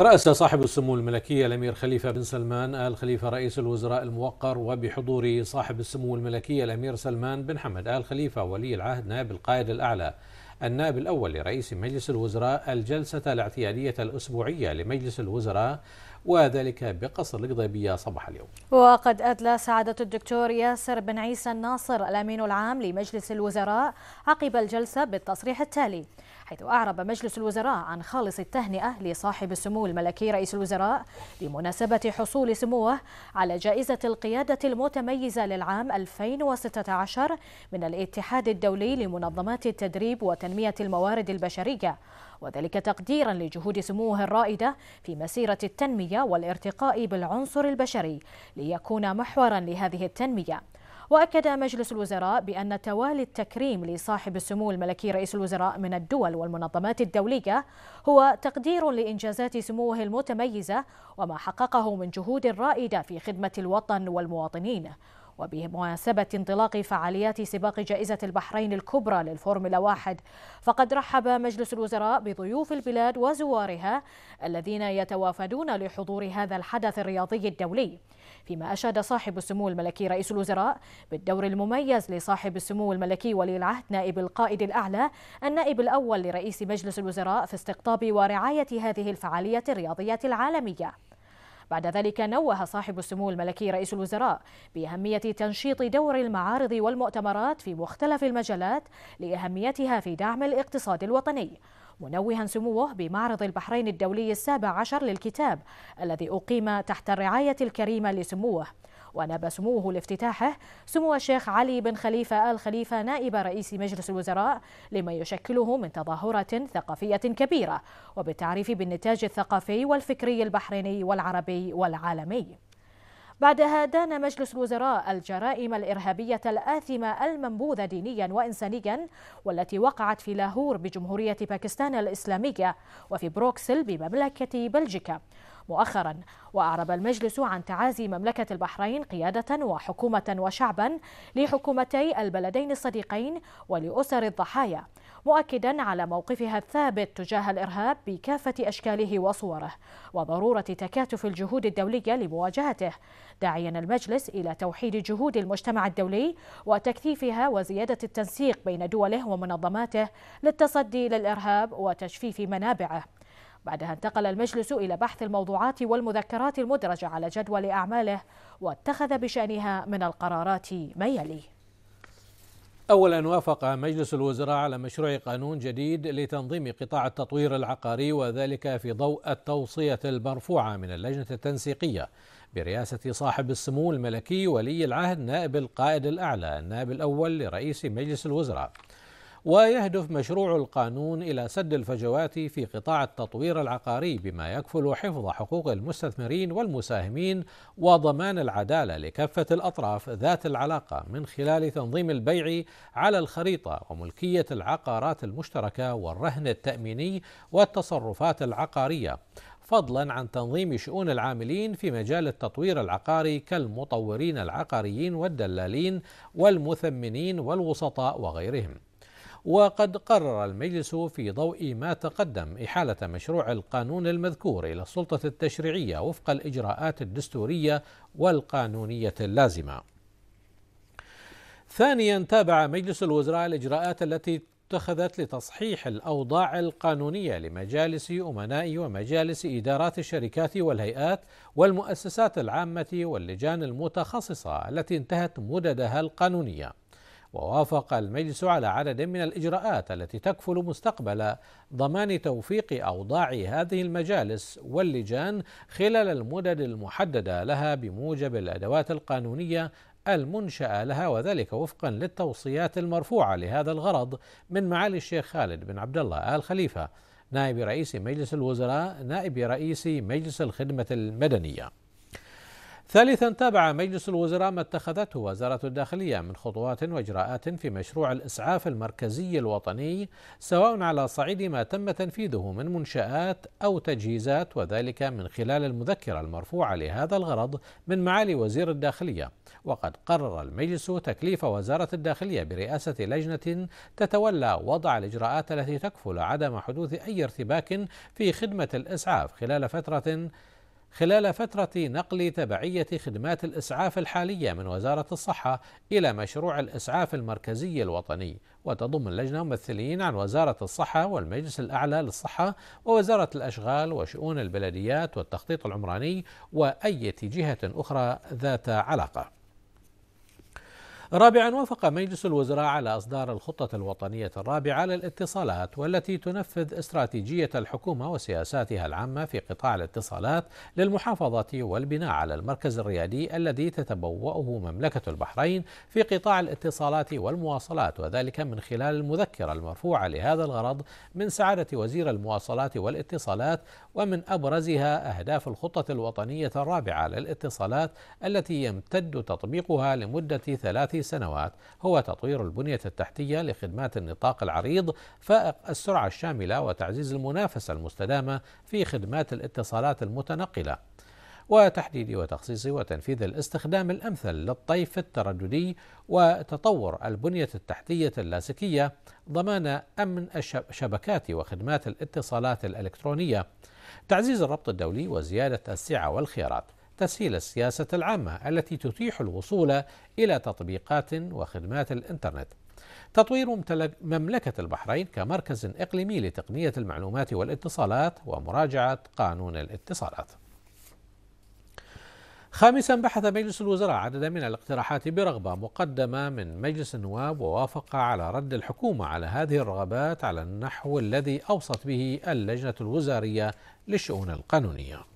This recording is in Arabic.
رأس صاحب السمو الملكي الأمير خليفة بن سلمان آل خليفة رئيس الوزراء الموقر وبحضور صاحب السمو الملكي الأمير سلمان بن حمد آل خليفة ولي العهد نائب القائد الأعلى النائب الأول لرئيس مجلس الوزراء الجلسة الاعتيادية الأسبوعية لمجلس الوزراء وذلك بقصر القضيبية صباح اليوم وقد أدلى سعادة الدكتور ياسر بن عيسى الناصر الأمين العام لمجلس الوزراء عقب الجلسة بالتصريح التالي حيث أعرب مجلس الوزراء عن خالص التهنئة لصاحب السمو الملكي رئيس الوزراء بمناسبة حصول سموه على جائزة القيادة المتميزة للعام 2016 من الاتحاد الدولي لمنظمات التدريب وتنمية تنمية الموارد البشرية وذلك تقديرا لجهود سموه الرائدة في مسيرة التنمية والارتقاء بالعنصر البشري ليكون محورا لهذه التنمية وأكد مجلس الوزراء بأن توالي التكريم لصاحب السمو الملكي رئيس الوزراء من الدول والمنظمات الدولية هو تقدير لإنجازات سموه المتميزة وما حققه من جهود رائدة في خدمة الوطن والمواطنين وبمناسبة انطلاق فعاليات سباق جائزة البحرين الكبرى للفورمولا واحد فقد رحب مجلس الوزراء بضيوف البلاد وزوارها الذين يتوافدون لحضور هذا الحدث الرياضي الدولي فيما أشاد صاحب السمو الملكي رئيس الوزراء بالدور المميز لصاحب السمو الملكي ولي العهد نائب القائد الأعلى النائب الأول لرئيس مجلس الوزراء في استقطاب ورعاية هذه الفعالية الرياضية العالمية بعد ذلك نوه صاحب السمو الملكي رئيس الوزراء بأهمية تنشيط دور المعارض والمؤتمرات في مختلف المجالات لأهميتها في دعم الاقتصاد الوطني منوها سموه بمعرض البحرين الدولي السابع عشر للكتاب الذي أقيم تحت الرعاية الكريمة لسموه وناب سموه لافتتاحه سمو الشيخ علي بن خليفة آل خليفة نائب رئيس مجلس الوزراء لما يشكله من تظاهرة ثقافية كبيرة وبالتعريف بالنتاج الثقافي والفكري البحريني والعربي والعالمي بعدها دان مجلس الوزراء الجرائم الإرهابية الآثمة المنبوذة دينيا وإنسانيا والتي وقعت في لاهور بجمهورية باكستان الإسلامية وفي بروكسل بمملكة بلجيكا مؤخرا وأعرب المجلس عن تعازي مملكة البحرين قيادة وحكومة وشعبا لحكومتي البلدين الصديقين ولأسر الضحايا مؤكدا على موقفها الثابت تجاه الإرهاب بكافة أشكاله وصوره وضرورة تكاتف الجهود الدولية لمواجهته داعيا المجلس إلى توحيد جهود المجتمع الدولي وتكثيفها وزيادة التنسيق بين دوله ومنظماته للتصدي للإرهاب وتجفيف منابعه بعدها انتقل المجلس إلى بحث الموضوعات والمذكرات المدرجة على جدول أعماله واتخذ بشأنها من القرارات ما يلي أولا وافق مجلس الوزراء على مشروع قانون جديد لتنظيم قطاع التطوير العقاري وذلك في ضوء التوصية المرفوعة من اللجنة التنسيقية برئاسة صاحب السمو الملكي ولي العهد نائب القائد الأعلى النائب الأول لرئيس مجلس الوزراء ويهدف مشروع القانون إلى سد الفجوات في قطاع التطوير العقاري بما يكفل حفظ حقوق المستثمرين والمساهمين وضمان العدالة لكافة الأطراف ذات العلاقة من خلال تنظيم البيع على الخريطة وملكية العقارات المشتركة والرهن التأميني والتصرفات العقارية فضلا عن تنظيم شؤون العاملين في مجال التطوير العقاري كالمطورين العقاريين والدلالين والمثمنين والوسطاء وغيرهم وقد قرر المجلس في ضوء ما تقدم إحالة مشروع القانون المذكور إلى السلطة التشريعية وفق الإجراءات الدستورية والقانونية اللازمة. ثانيا تابع مجلس الوزراء الإجراءات التي اتخذت لتصحيح الأوضاع القانونية لمجالس أمناء ومجالس إدارات الشركات والهيئات والمؤسسات العامة واللجان المتخصصة التي انتهت مددها القانونية. ووافق المجلس على عدد من الإجراءات التي تكفل مستقبل ضمان توفيق أوضاع هذه المجالس واللجان خلال المدد المحددة لها بموجب الأدوات القانونية المنشأة لها وذلك وفقا للتوصيات المرفوعة لهذا الغرض من معالي الشيخ خالد بن عبد الله آل خليفة نائب رئيس مجلس الوزراء نائب رئيس مجلس الخدمة المدنية ثالثا تابع مجلس الوزراء ما اتخذته وزارة الداخلية من خطوات وإجراءات في مشروع الإسعاف المركزي الوطني سواء على صعيد ما تم تنفيذه من منشآت أو تجهيزات وذلك من خلال المذكرة المرفوعة لهذا الغرض من معالي وزير الداخلية وقد قرر المجلس تكليف وزارة الداخلية برئاسة لجنة تتولى وضع الإجراءات التي تكفل عدم حدوث أي ارتباك في خدمة الإسعاف خلال فترة خلال فترة نقل تبعية خدمات الإسعاف الحالية من وزارة الصحة إلى مشروع الإسعاف المركزي الوطني وتضم اللجنة ممثلين عن وزارة الصحة والمجلس الأعلى للصحة ووزارة الأشغال وشؤون البلديات والتخطيط العمراني وأية جهة أخرى ذات علاقة رابعا وافق مجلس الوزراء على إصدار الخطة الوطنية الرابعة للاتصالات والتي تنفذ استراتيجية الحكومة وسياساتها العامة في قطاع الاتصالات للمحافظة والبناء على المركز الريادي الذي تتبوأه مملكة البحرين في قطاع الاتصالات والمواصلات وذلك من خلال المذكرة المرفوعة لهذا الغرض من سعادة وزير المواصلات والاتصالات ومن أبرزها أهداف الخطة الوطنية الرابعة للاتصالات التي يمتد تطبيقها لمدة ثلاث سنوات هو تطوير البنية التحتية لخدمات النطاق العريض فائق السرعة الشاملة وتعزيز المنافسة المستدامة في خدمات الاتصالات المتنقلة وتحديد وتخصيص وتنفيذ الاستخدام الأمثل للطيف الترددي وتطور البنية التحتية اللاسلكية ضمان أمن الشبكات وخدمات الاتصالات الإلكترونية تعزيز الربط الدولي وزيادة السعة والخيارات تسهيل السياسة العامة التي تتيح الوصول إلى تطبيقات وخدمات الإنترنت تطوير مملكة البحرين كمركز إقليمي لتقنية المعلومات والاتصالات ومراجعة قانون الاتصالات خامسا بحث مجلس الوزراء عددا من الاقتراحات برغبة مقدمة من مجلس النواب ووافق على رد الحكومة على هذه الرغبات على النحو الذي أوصت به اللجنة الوزارية للشؤون القانونية